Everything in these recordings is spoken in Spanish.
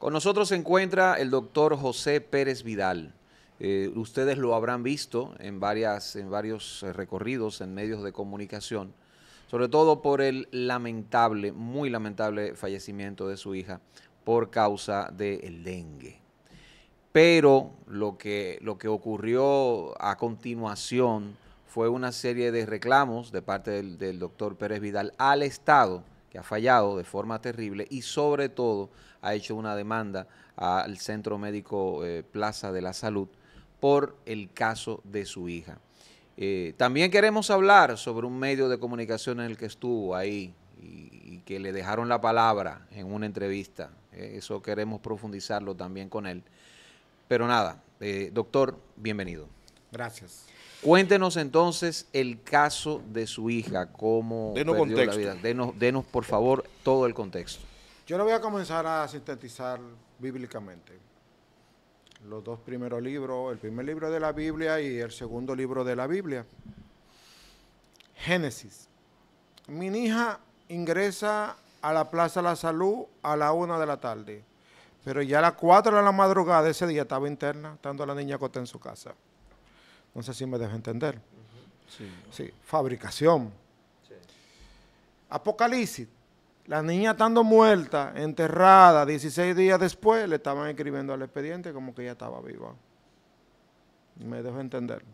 Con nosotros se encuentra el doctor José Pérez Vidal. Eh, ustedes lo habrán visto en, varias, en varios eh, recorridos en medios de comunicación, sobre todo por el lamentable, muy lamentable fallecimiento de su hija por causa del dengue. Pero lo que, lo que ocurrió a continuación fue una serie de reclamos de parte del doctor Pérez Vidal al Estado, que ha fallado de forma terrible, y sobre todo ha hecho una demanda al Centro Médico eh, Plaza de la Salud por el caso de su hija. Eh, también queremos hablar sobre un medio de comunicación en el que estuvo ahí y, que le dejaron la palabra en una entrevista. Eh, eso queremos profundizarlo también con él. Pero nada, doctor, bienvenido. Gracias. Cuéntenos entonces el caso de su hija, cómo perdió la vida. denos, por favor, todo el contexto. Yo lo voy a comenzar a sintetizar bíblicamente. Los dos primeros libros, el primer libro de la Biblia y el segundo libro de la Biblia. Génesis. Mi hija ingresa a la Plaza La Salud a la una de la tarde, pero ya a las cuatro de la madrugada ese día estaba interna, estando la niña acostada en su casa. No sé si me deja entender. sí, fabricación. Apocalipsis la niña estando muerta, enterrada, 16 días después, le estaban escribiendo al expediente como que ella estaba viva. Me dejo entender.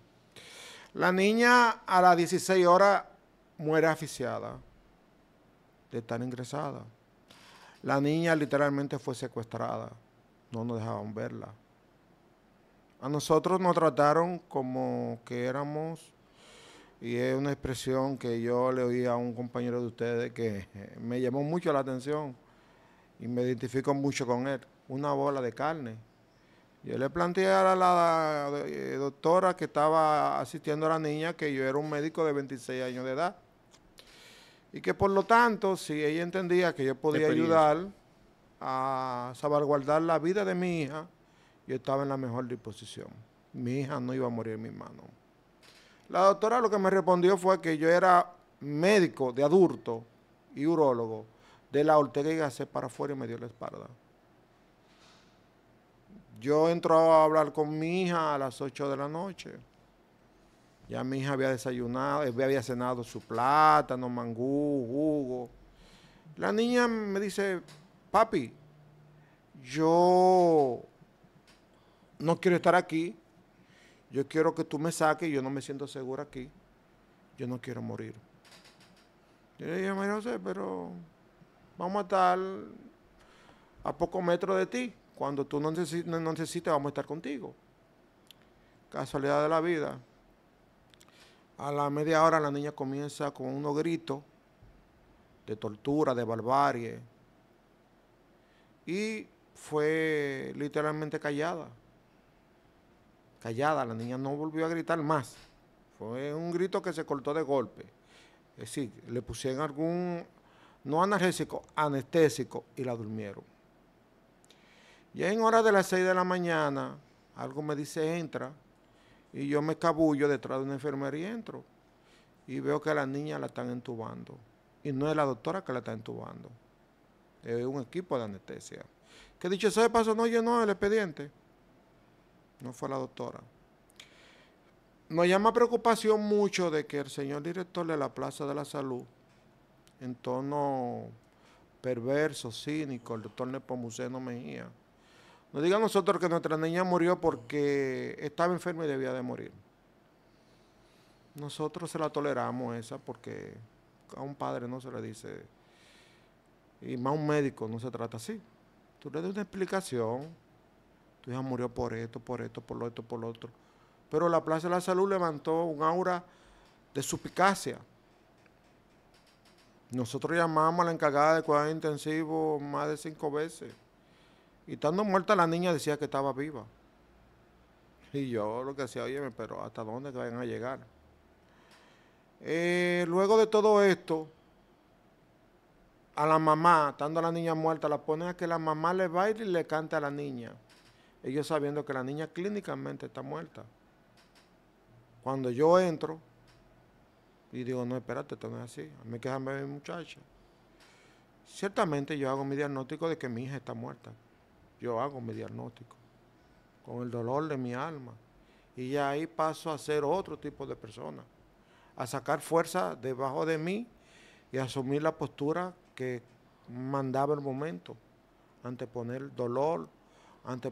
La niña a las 16 horas muere asfixiada de estar ingresada. La niña literalmente fue secuestrada. No nos dejaban verla. A nosotros nos trataron como que éramos y es una expresión que yo le oí a un compañero de ustedes que eh, me llamó mucho la atención y me identifico mucho con él, una bola de carne. Yo le planteé a la, eh, doctora que estaba asistiendo a la niña que yo era un médico de 26 años de edad y que por lo tanto, si ella entendía que yo podía ayudar a salvaguardar la vida de mi hija, yo estaba en la mejor disposición. Mi hija no iba a morir en mis manos. La doctora lo que me respondió fue que yo era médico de adulto y urólogo de la Ortega y Gasset para afuera y me dio la espalda. Yo entro a hablar con mi hija a las 8 de la noche. Ya mi hija había desayunado, eh, había cenado su plátano, mangú, jugo. La niña me dice, papi, yo no quiero estar aquí. Yo quiero que tú me saques, yo no me siento segura aquí. Yo no quiero morir. Yo le dije, María José, pero vamos a estar a pocos metros de ti. Cuando tú no, necesitas necesites, vamos a estar contigo. Casualidad de la vida. A la media hora la niña comienza con unos gritos de tortura, de barbarie. Y fue literalmente callada callada, la niña no volvió a gritar más. Fue un grito que se cortó de golpe. Es decir, le pusieron algún, no analgésico, anestésico y la durmieron. Ya en hora de las 6 de la mañana, algo me dice entra y yo me escabullo detrás de una enfermería y entro. Y veo que a la niña la están entubando. Y no es la doctora que la está entubando. Es un equipo de anestesia. Que dicho sea de paso, no llenó el expediente no fue la doctora. Nos llama preocupación mucho de que el señor director de la Plaza de la Salud, en tono perverso, cínico, el doctor Nepomuceno Mejía, nos diga a nosotros que nuestra niña murió porque estaba enferma y debía de morir. Nosotros se la toleramos esa porque a un padre no se le dice, y más a un médico no se trata así. Tú le das una explicación, tu hija murió por esto, por esto, por lo esto, por lo otro. Pero la Plaza de la Salud levantó un aura de suspicacia. Nosotros llamamos a la encargada de cuidado intensivos más de cinco veces. Y estando muerta la niña decía que estaba viva. Y yo lo que hacía, oye, pero ¿hasta dónde van vayan a llegar? Eh, luego de todo esto, a la mamá, estando la niña muerta, la ponen a que la mamá le baile y le cante a la niña ellos sabiendo que la niña clínicamente está muerta. Cuando yo entro y digo, no, espérate, esto no es así, me mí quejan muchacho muchacha. Ciertamente yo hago mi diagnóstico de que mi hija está muerta. Yo hago mi diagnóstico con el dolor de mi alma. Y ya ahí paso a ser otro tipo de persona, a sacar fuerza debajo de mí y asumir la postura que mandaba el momento, anteponer dolor,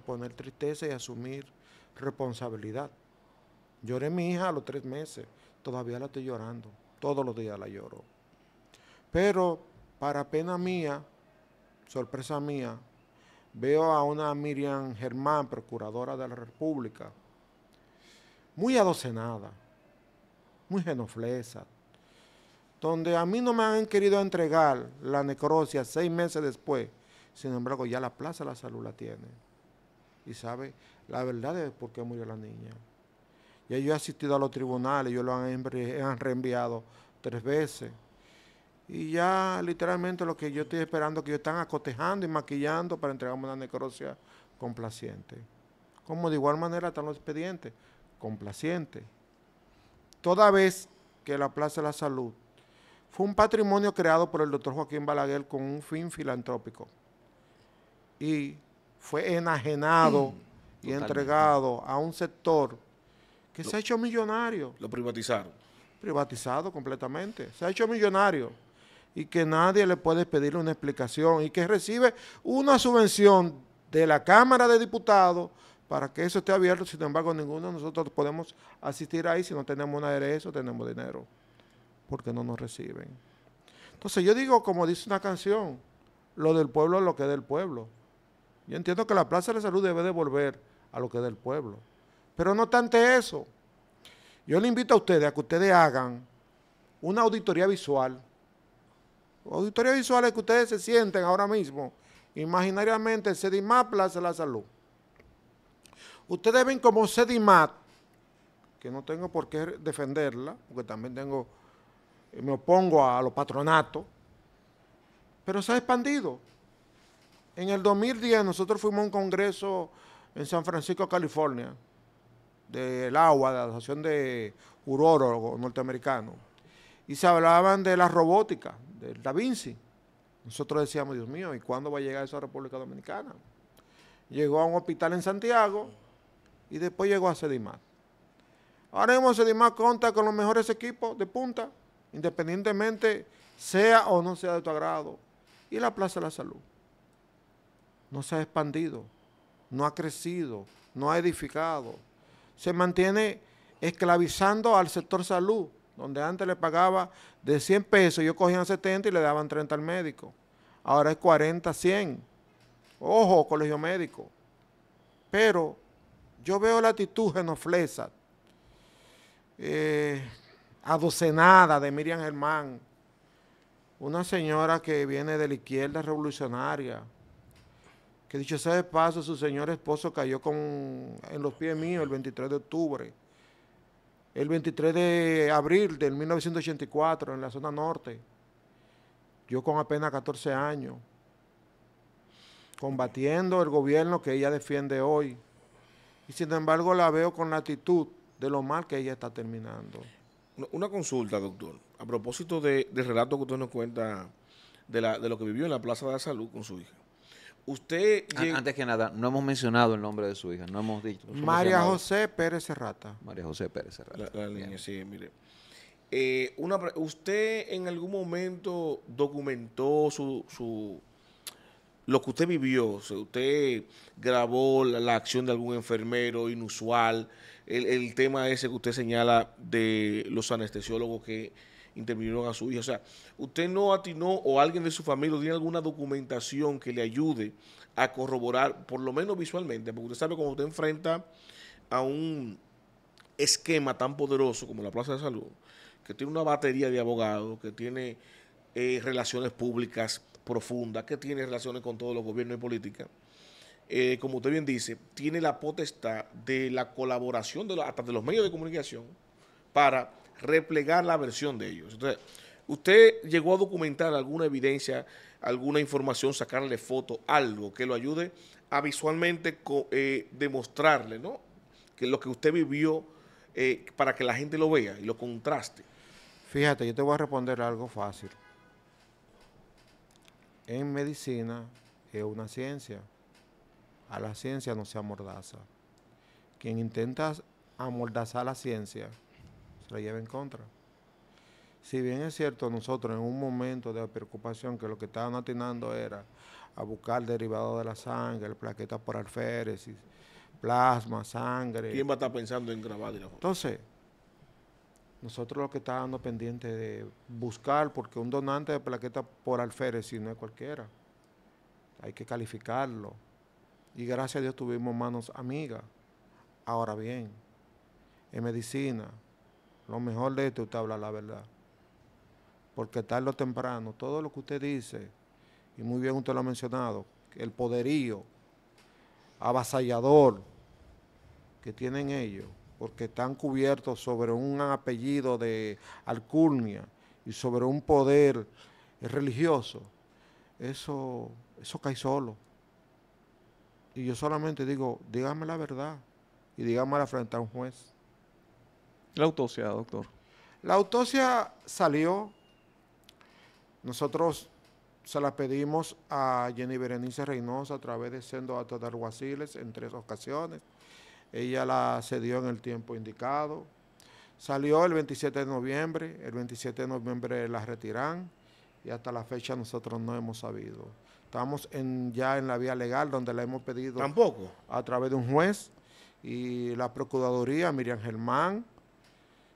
poner tristeza y asumir responsabilidad. Lloré a mi hija a los tres meses, todavía la estoy llorando, todos los días la lloro. Pero para pena mía, sorpresa mía, veo a una Miriam Germán, procuradora de la República, muy adocenada, muy genoflesa, donde a mí no me han querido entregar la necrosia seis meses después, sin embargo ya la Plaza de la Salud la tiene y sabe la verdad de por qué murió la niña. Ya yo he asistido a los tribunales, yo lo han, reenviado tres veces. Y ya literalmente lo que yo estoy esperando es que ellos están acotejando y maquillando para entregarme una necrosia complaciente. Como de igual manera están los expedientes, complacientes. Toda vez que la Plaza de la Salud fue un patrimonio creado por el doctor Joaquín Balaguer con un fin filantrópico. Y fue enajenado mm, y entregado a un sector que se ha hecho millonario. Lo privatizaron. Privatizado completamente. Se ha hecho millonario y que nadie le puede pedirle una explicación y que recibe una subvención de la Cámara de Diputados para que eso esté abierto. Sin embargo, ninguno de nosotros podemos asistir ahí si no tenemos una eso tenemos dinero, porque no nos reciben. Entonces yo digo, como dice una canción, lo del pueblo es lo que es del pueblo. Yo entiendo que la Plaza de la Salud debe devolver a lo que es del pueblo. Pero no tanto eso, yo le invito a ustedes a que ustedes hagan una auditoría visual. Auditoría visual es que ustedes se sienten ahora mismo, imaginariamente, el CEDIMAT Plaza de la Salud. Ustedes ven como CEDIMAT, que no tengo por qué defenderla, porque también tengo, me opongo a los patronatos, pero se ha expandido. En el 2010 nosotros fuimos a un congreso en San Francisco, California, del agua, de la asociación de urólogos norteamericanos, y se hablaban de la robótica, del Da Vinci. Nosotros decíamos, Dios mío, ¿y cuándo va a llegar eso a República Dominicana? Llegó a un hospital en Santiago y después llegó a Sedimar. Ahora mismo Sedimar cuenta con los mejores equipos de punta, independientemente sea o no sea de tu agrado, y la Plaza de la Salud no se ha expandido, no ha crecido, no ha edificado. Se mantiene esclavizando al sector salud, donde antes le pagaba de 100 pesos, yo cogían 70 y le daban 30 al médico. Ahora es 40, 100. Ojo, colegio médico. Pero yo veo la actitud genoflesa, eh, adocenada de Miriam Germán, una señora que viene de la izquierda revolucionaria, que dicho sea paso, su señor esposo cayó con, en los pies míos el 23 de octubre. El 23 de abril del 1984 en la zona norte. Yo con apenas 14 años. Combatiendo el gobierno que ella defiende hoy. Y sin embargo la veo con la actitud de lo mal que ella está terminando. Una consulta, doctor. A propósito del relato que usted nos cuenta de lo que vivió en la Plaza de la Salud con su hija. Usted. Antes que nada, no hemos mencionado el nombre de su hija, no hemos dicho. María José Pérez Serrata. María José Pérez Serrata. La, sí, mire. Eh, ¿Usted en algún momento documentó su, su lo que usted vivió? ¿Usted grabó la, acción de algún enfermero inusual? el tema ese que usted señala de los anestesiólogos que intervinieron a su hija. O sea, usted no atinó o alguien de su familia tiene alguna documentación que le ayude a corroborar, por lo menos visualmente, porque usted sabe cuando usted enfrenta a un esquema tan poderoso como la Plaza de Salud, que tiene una batería de abogados, que tiene eh, relaciones públicas profundas, que tiene relaciones con todos los gobiernos y políticas, eh, como usted bien dice, tiene la potestad de la colaboración hasta de los medios de comunicación para replegar la versión de ellos. Entonces, ¿usted llegó a documentar alguna evidencia, alguna información, sacarle foto, algo que lo ayude a visualmente eh, demostrarle, ¿no? Que lo que usted vivió eh, para que la gente lo vea y lo contraste. Fíjate, yo te voy a responder algo fácil. En medicina es una ciencia. A la ciencia no se amordaza. Quien intenta amordazar la ciencia se la lleva en contra. Si bien es cierto, nosotros en un momento de preocupación que lo que estaban atinando era a buscar derivado de la sangre, plaquetas por alféresis, plasma, sangre. ¿Quién va a estar pensando en grabar? Entonces, nosotros lo que estábamos pendientes de buscar, porque un donante de plaquetas por alféresis no es cualquiera. Hay que calificarlo. Y gracias a Dios tuvimos manos amigas. Ahora bien, en medicina, lo mejor de esto usted habla la verdad. Porque tarde o temprano, todo lo que usted dice, y muy bien usted lo ha mencionado, el poderío avasallador que tienen ellos, porque están cubiertos sobre un apellido de alcurnia y sobre un poder religioso, eso, eso cae solo. Y yo solamente digo, dígame la verdad y dígame la frente a un juez. La autopsia, doctor. La autopsia salió. Nosotros se la pedimos a Jenny Berenice Reynosa a través de Sendo Atos de Alguaciles en tres ocasiones. Ella la cedió en el tiempo indicado. Salió el 27 de noviembre. El 27 de noviembre la retiran y hasta la fecha nosotros no hemos sabido. Estamos ya en la vía legal donde la hemos pedido. Tampoco. A través de un juez y la Procuraduría, Miriam Germán,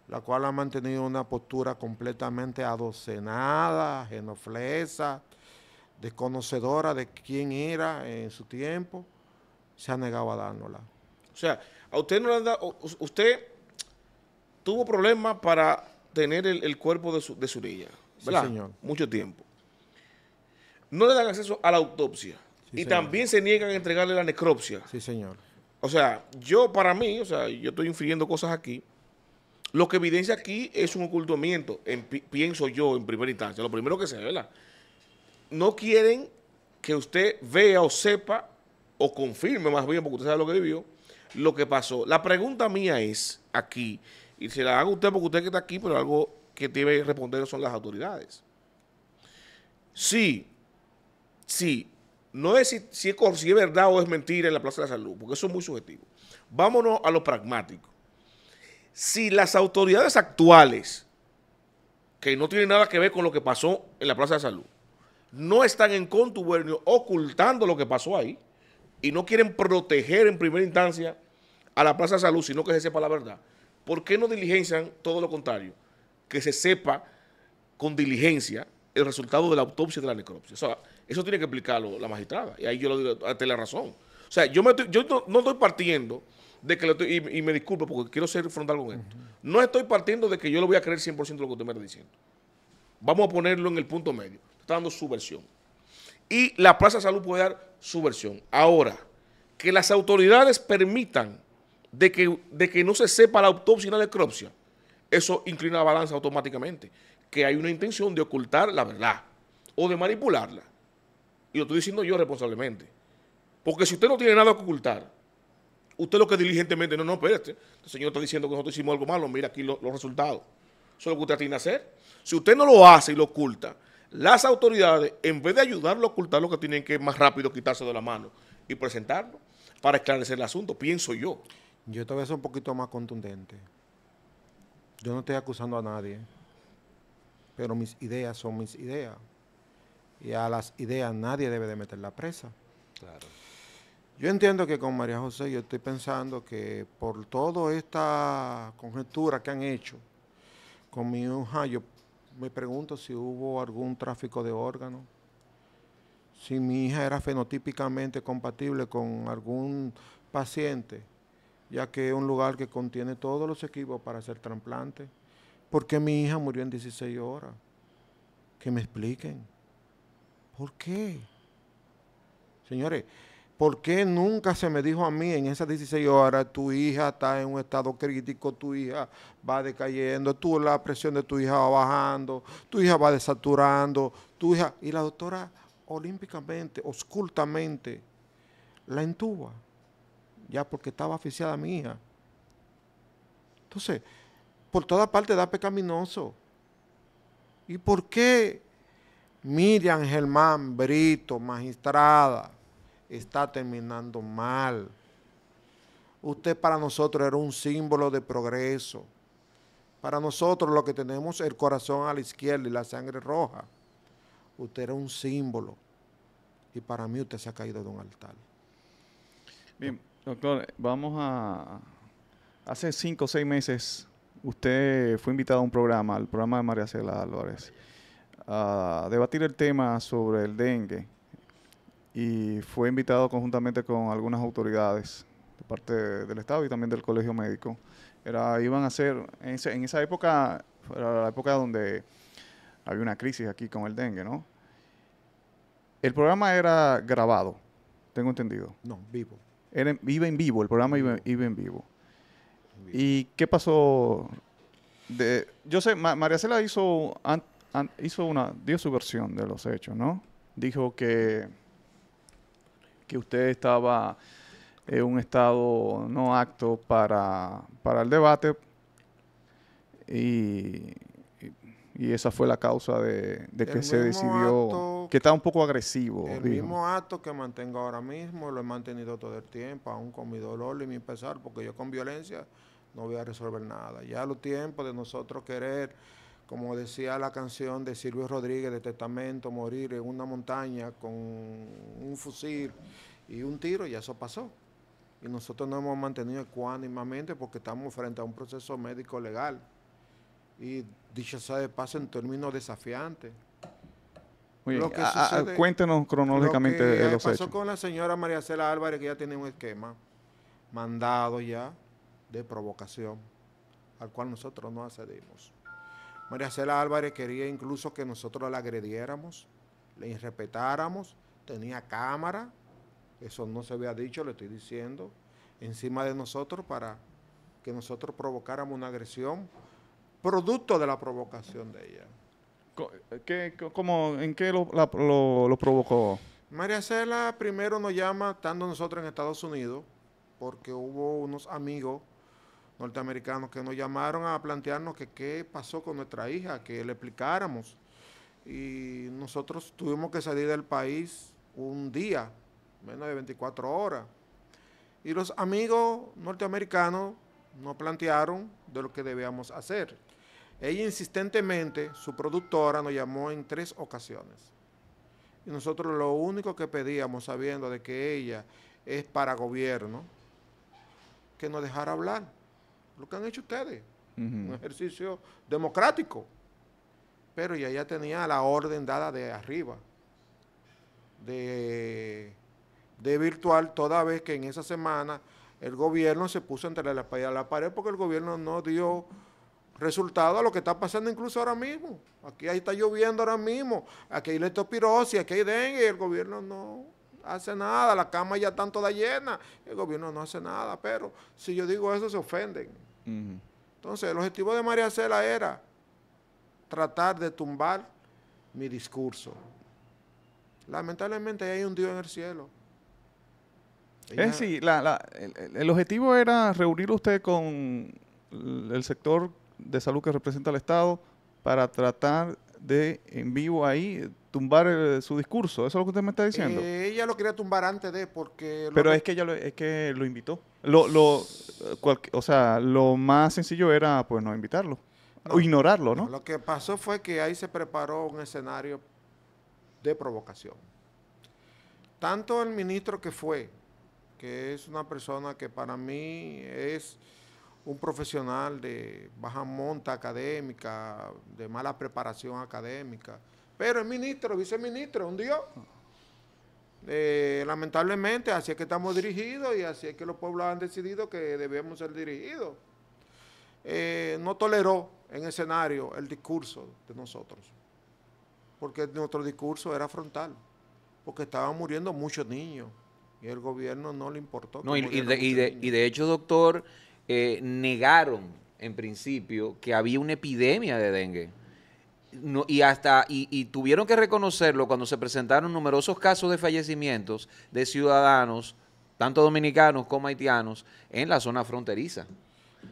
la cual ha mantenido una postura completamente adocenada, genoflesa, desconocedora de quién era en su tiempo, se ha negado a dárnosla. O sea, a usted no le han dado, usted tuvo problemas para tener el, cuerpo de, su, de ¿verdad? Sí, señor. Mucho tiempo. No le dan acceso a la autopsia. y también se niegan a entregarle la necropsia. Sí, señor. O sea, yo para mí, o sea, yo estoy infiriendo cosas aquí, lo que evidencia aquí es un ocultamiento, pienso yo en primera instancia, lo primero que se ve, No quieren que usted vea o sepa o confirme más bien, porque usted sabe lo que vivió, lo que pasó. La pregunta mía es aquí, y se la hago a usted porque usted que está aquí, pero algo que debe responder son las autoridades. Sí, sí, no es si, es, si es verdad o es mentira en la Plaza de la Salud, porque eso es muy subjetivo. Vámonos a lo pragmático si las autoridades actuales, que no tienen nada que ver con lo que pasó en la Plaza de Salud, no están en contubernio ocultando lo que pasó ahí y no quieren proteger en primera instancia a la Plaza de Salud, sino que se sepa la verdad, ¿por qué no diligencian todo lo contrario? Que se sepa con diligencia el resultado de la autopsia y de la necropsia. O sea, eso tiene que explicarlo la magistrada. Y ahí yo lo digo la razón. O sea, yo, me yo no estoy partiendo y, me disculpo porque quiero ser frontal con esto. No estoy partiendo de que yo le voy a creer 100% lo que usted me está diciendo. Vamos a ponerlo en el punto medio. Está dando su versión. Y la Plaza de Salud puede dar su versión. Ahora, que las autoridades permitan de que, de que no se sepa la autopsia y la necropsia, eso inclina la balanza automáticamente. Que hay una intención de ocultar la verdad o de manipularla. Y lo estoy diciendo yo responsablemente. Porque si usted no tiene nada que ocultar, Usted lo que diligentemente, no, no, espérate, el señor está diciendo que nosotros hicimos algo malo, mira aquí los resultados. Eso es lo que usted tiene que hacer. Si usted no lo hace y lo oculta, las autoridades, en vez de ayudarlo a ocultar, lo que tienen que más rápido quitarse de la mano y presentarlo para esclarecer el asunto, pienso yo. Yo todavía soy un poquito más contundente. Yo no estoy acusando a nadie, pero mis ideas son mis ideas. Y a las ideas nadie debe de meter la presa. Claro. Yo entiendo que con María José yo estoy pensando que por toda esta conjetura que han hecho con mi hija, yo me pregunto si hubo algún tráfico de órganos, si mi hija era fenotípicamente compatible con algún paciente, ya que es un lugar que contiene todos los equipos para hacer trasplantes. ¿Por qué mi hija murió en 16 horas? Que me expliquen. ¿Por qué? Señores, ¿Por qué nunca se me dijo a mí en esas 16 horas, tu hija está en un estado crítico, tu hija va decayendo, tú, la presión de tu hija va bajando, tu hija va desaturando, tu hija... Y la doctora olímpicamente, oscultamente, la entuba, ya porque estaba aficiada mi hija. Entonces, por toda parte da pecaminoso. ¿Y por qué Miriam Germán Brito, magistrada? está terminando mal. Usted para nosotros era un símbolo de progreso. Para nosotros lo que tenemos el corazón a la izquierda y la sangre roja. Usted era un símbolo. Y para mí usted se ha caído de un altar. Bien, doctor, vamos a... Hace cinco o seis meses usted fue invitado a un programa, al programa de María Cela Álvarez, a debatir el tema sobre el dengue y fue invitado conjuntamente con algunas autoridades de parte del Estado y también del Colegio Médico. Era, iban a hacer, en, en esa época, era la época donde había una crisis aquí con el dengue, ¿no? El programa era grabado, tengo entendido. No, vivo. Era, iba en vivo, el programa iba, en vivo. ¿Y qué pasó? De, yo sé, María Cela hizo, hizo una, dio su versión de los hechos, ¿no? Dijo que que usted estaba en un estado no acto para, el debate y, esa fue la causa de, que se decidió que estaba un poco agresivo. El mismo acto que mantengo ahora mismo lo he mantenido todo el tiempo, aún con mi dolor y mi pesar, porque yo con violencia no voy a resolver nada. Ya los tiempos de nosotros querer como decía la canción de Silvio Rodríguez de Testamento, morir en una montaña con un fusil y un tiro, y eso pasó. Y nosotros nos hemos mantenido ecuánimamente porque estamos frente a un proceso médico legal. Y dicho sea de paso, en términos desafiantes. Oye, cuéntenos cronológicamente lo que pasó con la señora María Cela Álvarez, que ya tiene un esquema mandado ya de provocación, al cual nosotros no accedimos. María Cela Álvarez quería incluso que nosotros la agrediéramos, le irrespetáramos, tenía cámara, eso no se había dicho, le estoy diciendo, encima de nosotros para que nosotros provocáramos una agresión, producto de la provocación de ella. ¿Qué, ¿En qué lo, provocó? María Cela primero nos llama, estando nosotros en Estados Unidos, porque hubo unos amigos norteamericanos que nos llamaron a plantearnos que qué pasó con nuestra hija, que le explicáramos. Y nosotros tuvimos que salir del país un día, menos de 24 horas. Y los amigos norteamericanos nos plantearon de lo que debíamos hacer. Ella insistentemente, su productora, nos llamó en tres ocasiones. Y nosotros lo único que pedíamos, sabiendo de que ella es para gobierno, que nos dejara hablar lo que han hecho ustedes, un ejercicio democrático. Pero ya ya tenía la orden dada de arriba, de, virtual, toda vez que en esa semana el gobierno se puso entre la pared la pared porque el gobierno no dio resultado a lo que está pasando incluso ahora mismo. Aquí ahí está lloviendo ahora mismo, aquí hay letopirosis, aquí hay dengue, y el gobierno no hace nada, la cama ya están toda llena, el gobierno no hace nada, pero si yo digo eso se ofenden. Entonces, el objetivo de María Cela era tratar de tumbar mi discurso. Lamentablemente, hay un Dios en el cielo. es decir, el, el, objetivo era reunir usted con el sector de salud que representa el Estado para tratar de en vivo ahí tumbar eh, su discurso. ¿Eso es lo que usted me está diciendo? Eh, ella lo quería tumbar antes de, porque... Pero es que ella lo, es que lo invitó. Lo, lo, o sea, lo más sencillo era, pues, no invitarlo. o ignorarlo, ¿no? Lo que pasó fue que ahí se preparó un escenario de provocación. Tanto el ministro que fue, que es una persona que para mí es un profesional de baja monta académica, de mala preparación académica, pero el ministro, el viceministro, un dios. Eh, lamentablemente, así es que estamos dirigidos y así es que los pueblos han decidido que debemos ser dirigidos. Eh, no toleró en escenario el discurso de nosotros, porque nuestro discurso era frontal, porque estaban muriendo muchos niños y el gobierno no le importó. No, y, de, hecho, doctor, eh, negaron en principio que había una epidemia de dengue y hasta y, tuvieron que reconocerlo cuando se presentaron numerosos casos de fallecimientos de ciudadanos, tanto dominicanos como haitianos, en la zona fronteriza.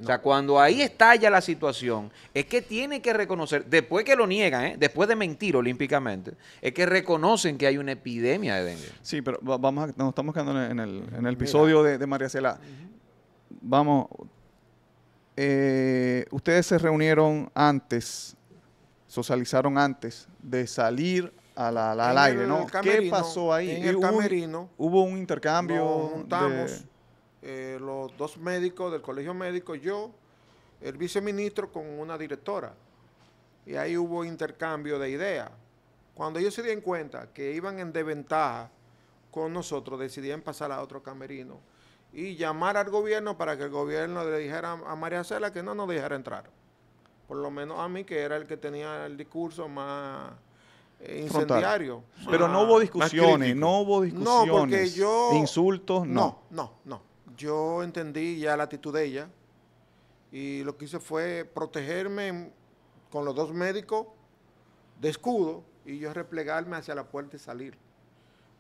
O sea, cuando ahí estalla la situación, es que tiene que reconocer, después que lo niegan, ¿eh? después de mentir olímpicamente, es que reconocen que hay una epidemia de dengue. Sí, pero vamos nos estamos quedando en el, episodio de, María Cela. Vamos, eh, ustedes se reunieron antes socializaron antes de salir al aire, ¿no? ¿Qué pasó ahí? En el camerino. Hubo un intercambio. juntamos eh, los dos médicos del colegio médico, yo, el viceministro con una directora. Y ahí hubo intercambio de ideas. Cuando ellos se dieron cuenta que iban en desventaja con nosotros, decidían pasar a otro camerino y llamar al gobierno para que el gobierno le dijera a María Cela que no nos dejara entrar por lo menos a mí, que era el que tenía el discurso más eh, incendiario. Pero ah, no hubo discusiones, no hubo discusiones. porque yo... Insultos, no. No, no, no. Yo entendí ya la actitud de ella y lo que hice fue protegerme con los dos médicos de escudo y yo replegarme hacia la puerta y salir.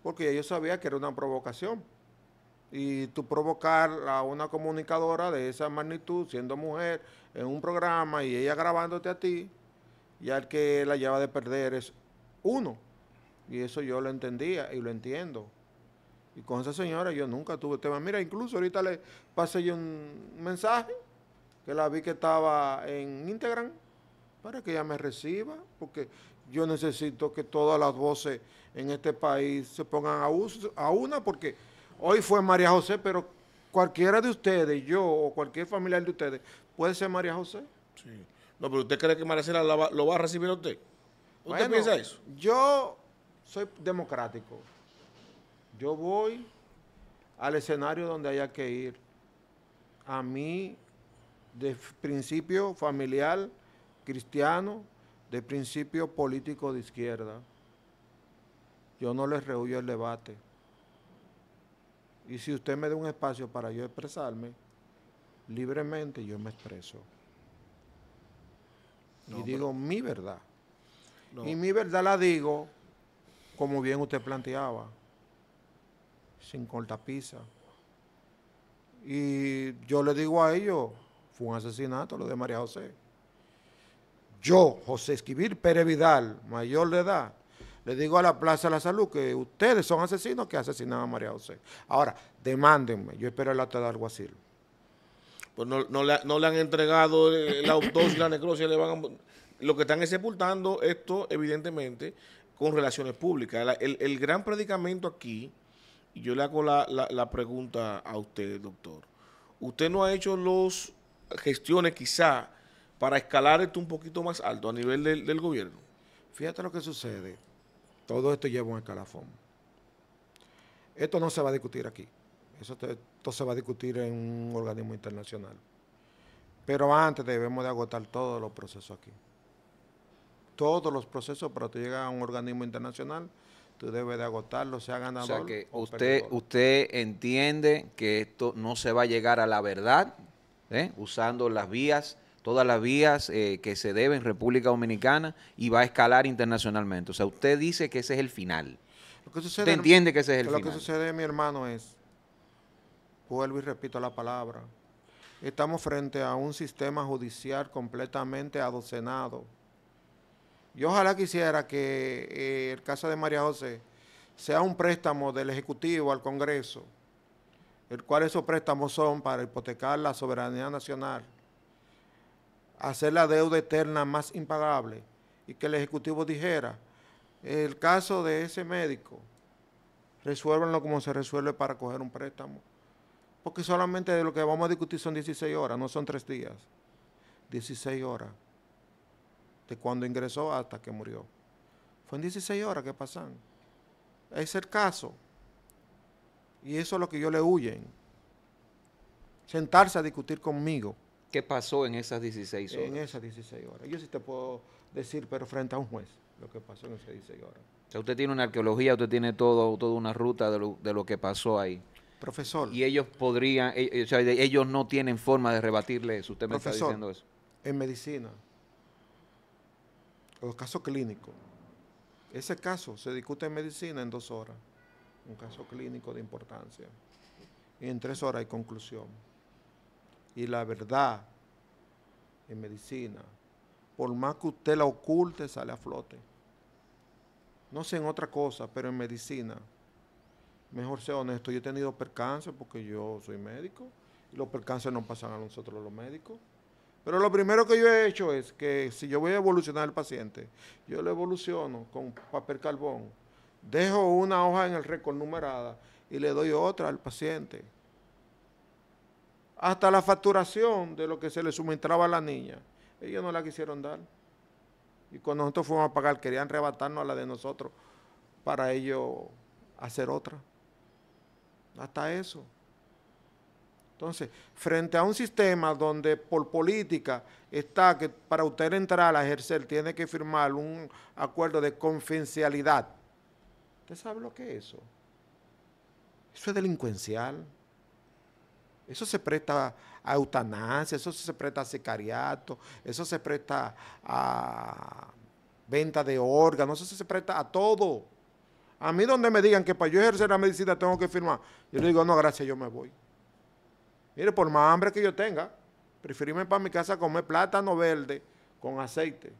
Porque yo sabía que era una provocación y tú provocar a una comunicadora de esa magnitud, siendo mujer, en un programa y ella grabándote a ti, ya el que la lleva de perder es uno. Y eso yo lo entendía y lo entiendo. Y con esa señora yo nunca tuve tema. Mira, incluso ahorita le pasé yo un mensaje que la vi que estaba en Instagram para que ella me reciba, porque yo necesito que todas las voces en este país se pongan a, a una, porque Hoy fue María José, pero cualquiera de ustedes, yo o cualquier familiar de ustedes, puede ser María José. Sí. No, pero ¿usted cree que María José lo va a recibir usted? ¿Usted piensa eso? Yo soy democrático. Yo voy al escenario donde haya que ir. A mí, de principio familiar cristiano, de principio político de izquierda, yo no les rehuyo el debate. Y si usted me da un espacio para yo expresarme, libremente yo me expreso. y digo mi verdad. Y mi verdad la digo como bien usted planteaba, sin cortapisa. Y yo le digo a ellos, fue un asesinato lo de María José. Yo, José Esquivir Pérez Vidal, mayor de edad, le digo a la Plaza de la Salud que ustedes son asesinos que asesinaron a María José. Ahora, demándenme, yo espero el acta de alguacil. Pues no, le, han entregado eh, la autopsia, la necrosia, lo que están es sepultando esto, evidentemente, con relaciones públicas. el, gran predicamento aquí, y yo le hago la, pregunta a usted, doctor. Usted no ha hecho las gestiones quizá para escalar esto un poquito más alto a nivel del, gobierno? Fíjate lo que sucede. Todo esto lleva un escalafón. Esto no se va a discutir aquí. Eso esto se va a discutir en un organismo internacional. Pero antes debemos de agotar todos los procesos aquí. Todos los procesos, para que llegue a un organismo internacional, tú debes de agotarlo, sea ganador. O sea que usted, usted entiende que esto no se va a llegar a la verdad, ¿eh? usando las vías todas las vías eh, que se deben en República Dominicana y va a escalar internacionalmente. O sea, usted dice que ese es el final. Lo que entiende que ese es el final. Lo que sucede, mi hermano, es, vuelvo y repito la palabra, estamos frente a un sistema judicial completamente adocenado. Y ojalá quisiera que eh, el caso de María José sea un préstamo del Ejecutivo al Congreso, el cual esos préstamos son para hipotecar la soberanía nacional hacer la deuda eterna más impagable y que el Ejecutivo dijera, el caso de ese médico, resuélvanlo como se resuelve para coger un préstamo. Porque solamente de lo que vamos a discutir son 16 horas, no son tres días. 16 horas. De cuando ingresó hasta que murió. Fue en 16 horas que pasan. Es el caso. Y eso es lo que yo le huyen. Sentarse a discutir conmigo. ¿Qué pasó en esas 16 horas? En esas 16 horas. Yo sí te puedo decir, pero frente a un juez, lo que pasó en esas 16 horas. usted tiene una arqueología, usted tiene todo, toda una ruta de lo, que pasó ahí. Profesor. Y ellos podrían, ellos, eh, eh, o sea, ellos no tienen forma de rebatirle eso. Usted me está diciendo eso. En medicina, los casos clínicos, ese caso se discute en medicina en dos horas. Un caso clínico de importancia. Y en tres horas hay conclusión y la verdad en medicina, por más que usted la oculte, sale a flote. No sé en otra cosa, pero en medicina, mejor sea honesto. Yo he tenido percances porque yo soy médico y los percances no pasan a nosotros los médicos. Pero lo primero que yo he hecho es que si yo voy a evolucionar al paciente, yo lo evoluciono con papel carbón, dejo una hoja en el récord numerada y le doy otra al paciente hasta la facturación de lo que se le suministraba a la niña. Ellos no la quisieron dar. Y cuando nosotros fuimos a pagar, querían rebatarnos a la de nosotros para ellos hacer otra. Hasta eso. Entonces, frente a un sistema donde por política está que para usted entrar a ejercer tiene que firmar un acuerdo de confidencialidad, ¿usted sabe lo que es eso? Eso es delincuencial. Eso se presta a eutanasia, eso se presta a secariato, eso se presta a venta de órganos, eso se presta a todo. A mí donde me digan que para yo ejercer la medicina tengo que firmar, yo le digo, no, gracias, yo me voy. Mire, por más hambre que yo tenga, preferirme para mi casa a comer plátano verde con aceite.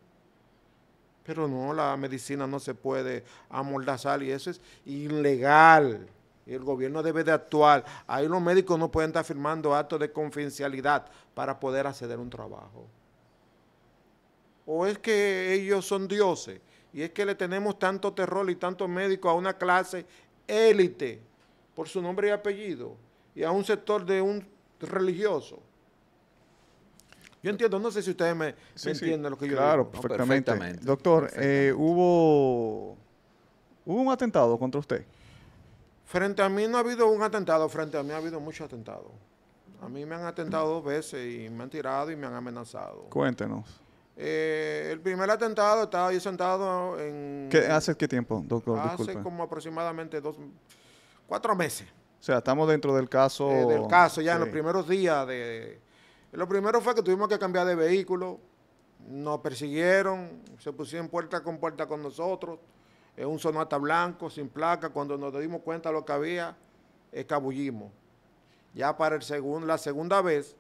Pero no, la medicina no se puede amordazar y eso es ilegal. Y el gobierno debe de actuar. Ahí los médicos no pueden estar firmando actos de confidencialidad para poder acceder a un trabajo. O es que ellos son dioses y es que le tenemos tanto terror y tanto médico a una clase élite por su nombre y apellido y a un sector de un religioso. Yo entiendo, no sé si ustedes me, entienden lo que yo digo. Claro, perfectamente. Doctor, eh, hubo un atentado contra usted. Frente a mí no ha habido un atentado, frente a mí ha habido muchos atentados. A mí me han atentado dos veces y me han tirado y me han amenazado. Cuéntenos. Eh, el primer atentado estaba yo sentado en... ¿Hace qué tiempo, doctor? Hace como aproximadamente dos, cuatro meses. O sea, estamos dentro del caso... Eh, del caso, ya en los primeros días de... Lo primero fue que tuvimos que cambiar de vehículo, nos persiguieron, se pusieron puerta con puerta con nosotros. Es un sonata blanco, sin placa. Cuando nos dimos cuenta de lo que había, escabullimos. Ya para el la segunda vez,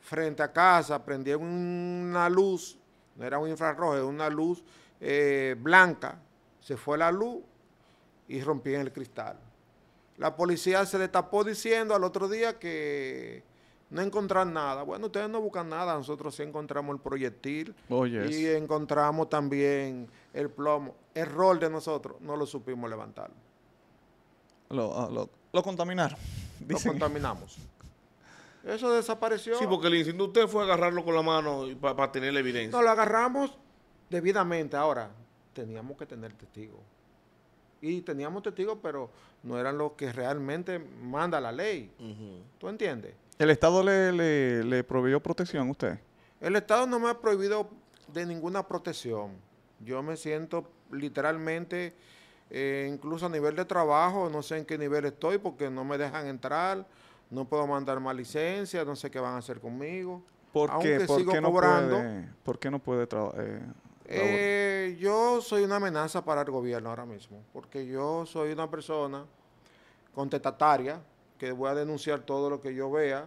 frente a casa, prendieron una luz, no era un infrarrojo, era una luz eh, blanca. Se fue la luz y rompí el cristal. La policía se le tapó diciendo al otro día que no encontrar nada. Bueno, ustedes no buscan nada, nosotros sí encontramos el proyectil y encontramos también el plomo. Error de nosotros, no lo supimos levantar. Lo, contaminaron. Ah, lo contaminamos. Eso desapareció. Sí, porque el incidente usted fue agarrarlo con la mano para tener la evidencia. No, lo agarramos debidamente. Ahora, teníamos que tener testigos. Y teníamos testigos, pero no eran los que realmente manda la ley. ¿Tú entiendes? ¿El Estado le, prohibió protección a usted? El Estado no me ha prohibido de ninguna protección. Yo me siento literalmente, eh, incluso a nivel de trabajo, no sé en qué nivel estoy porque no me dejan entrar, no puedo mandar más licencia, no sé qué van a hacer conmigo. ¿Por qué? ¿Por qué no puede, ¿Por eh, eh, no yo soy una amenaza para el gobierno ahora mismo, porque yo soy una persona contestataria, que voy a denunciar todo lo que yo vea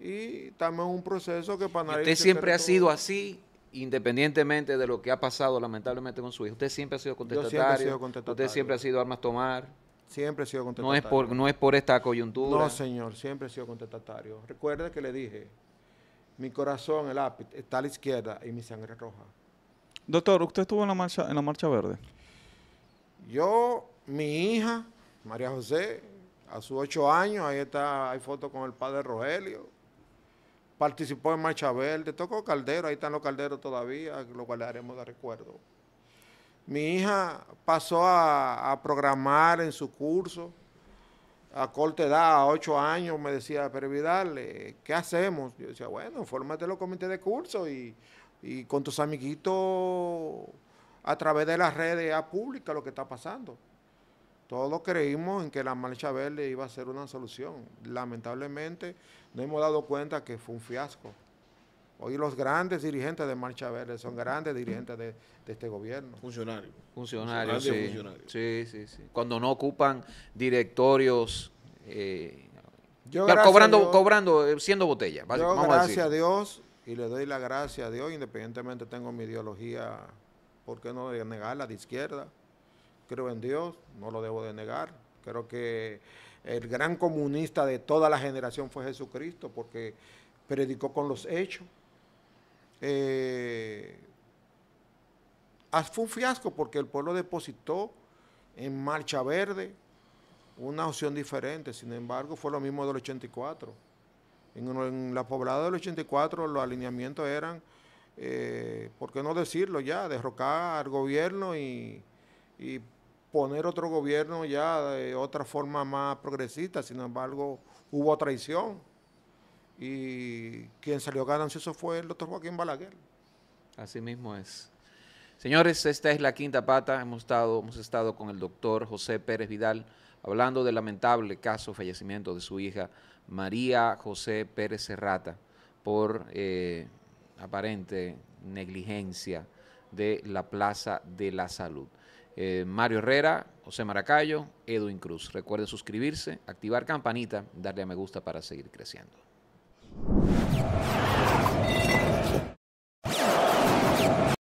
y también un proceso que para Usted siempre ha sido así, independientemente de lo que ha pasado lamentablemente con su hijo. Usted siempre ha sido contestatario. Usted siempre ha sido armas tomar. Siempre he sido contestatario. No es por, no es por esta coyuntura. No, señor, siempre he sido contestatario. Recuerde que le dije, mi corazón, el lápiz, está a la izquierda y mi sangre roja. Doctor, usted estuvo en la marcha, en la marcha verde. Yo, mi hija, María José, a sus ocho años, ahí está, hay fotos con el padre Rogelio. Participó en Marcha Verde, tocó Caldero, ahí están los calderos todavía, lo guardaremos de recuerdo. Mi hija pasó a, programar en su curso, a corta edad, a ocho años, me decía, pero Vidal, eh, ¿qué hacemos? Yo decía, bueno, fórmate los comités de curso y, con tus amiguitos a través de las redes a pública lo que está pasando. Todos creímos en que la marcha verde iba a ser una solución. Lamentablemente no hemos dado cuenta que fue un fiasco. Hoy los grandes dirigentes de Marcha Verde son grandes dirigentes de, este gobierno. Funcionarios. Funcionarios, sí. sí. Sí, Cuando no ocupan directorios, eh, cobrando, cobrando, eh, siendo botella. Yo, gracias a, a Dios y le doy la gracia a Dios, independientemente tengo mi ideología, ¿por qué no negarla, de izquierda? creo en Dios, no lo debo de negar. Creo que el gran comunista de toda la generación fue Jesucristo porque predicó con los hechos. Eh, fue un fiasco porque el pueblo depositó en Marcha Verde una opción diferente, sin embargo fue lo mismo del 84. En, la poblada del 84 los alineamientos eran, eh, por qué no decirlo ya, derrocar al gobierno y poner otro gobierno ya de otra forma más progresista, sin embargo hubo traición y quien salió eso fue el doctor Joaquín Balaguer. Así mismo es. Señores, esta es la quinta pata. Hemos estado, hemos estado con el doctor José Pérez Vidal hablando del lamentable caso fallecimiento de su hija María José Pérez Serrata por eh, aparente negligencia de la Plaza de la Salud. Eh, Mario Herrera, José Maracayo, Edwin Cruz. Recuerden suscribirse, activar campanita, darle a me gusta para seguir creciendo.